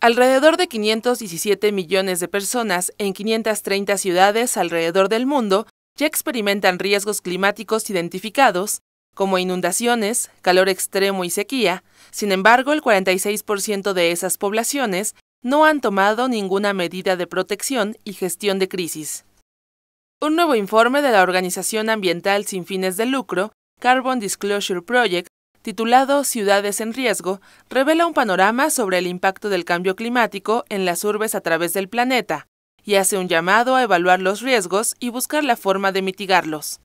Alrededor de 517 millones de personas en 530 ciudades alrededor del mundo ya experimentan riesgos climáticos identificados, como inundaciones, calor extremo y sequía. Sin embargo, el 46% de esas poblaciones no han tomado ninguna medida de protección y gestión de crisis. Un nuevo informe de la organización ambiental sin fines de lucro, Carbon Disclosure Project, titulado Ciudades en Riesgo, revela un panorama sobre el impacto del cambio climático en las urbes a través del planeta y hace un llamado a evaluar los riesgos y buscar la forma de mitigarlos.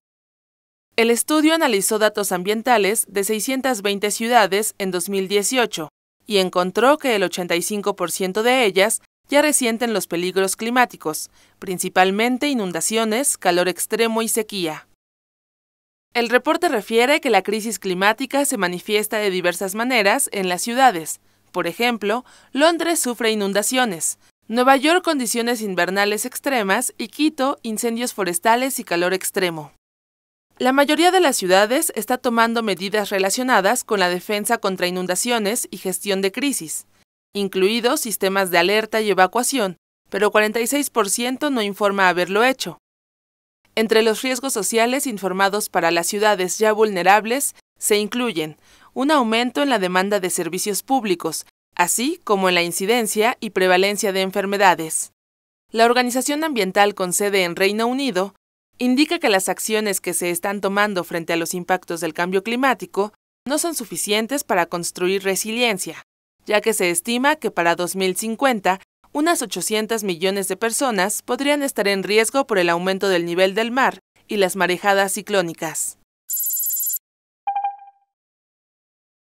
El estudio analizó datos ambientales de 620 ciudades en 2018 y encontró que el 85% de ellas ya resienten los peligros climáticos, principalmente inundaciones, calor extremo y sequía. El reporte refiere que la crisis climática se manifiesta de diversas maneras en las ciudades. Por ejemplo, Londres sufre inundaciones, Nueva York condiciones invernales extremas y Quito incendios forestales y calor extremo. La mayoría de las ciudades está tomando medidas relacionadas con la defensa contra inundaciones y gestión de crisis, incluidos sistemas de alerta y evacuación, pero 46% no informa haberlo hecho. Entre los riesgos sociales informados para las ciudades ya vulnerables se incluyen un aumento en la demanda de servicios públicos, así como en la incidencia y prevalencia de enfermedades. La organización ambiental con sede en Reino Unido indica que las acciones que se están tomando frente a los impactos del cambio climático no son suficientes para construir resiliencia, ya que se estima que para 2050 unas 800 millones de personas podrían estar en riesgo por el aumento del nivel del mar y las marejadas ciclónicas.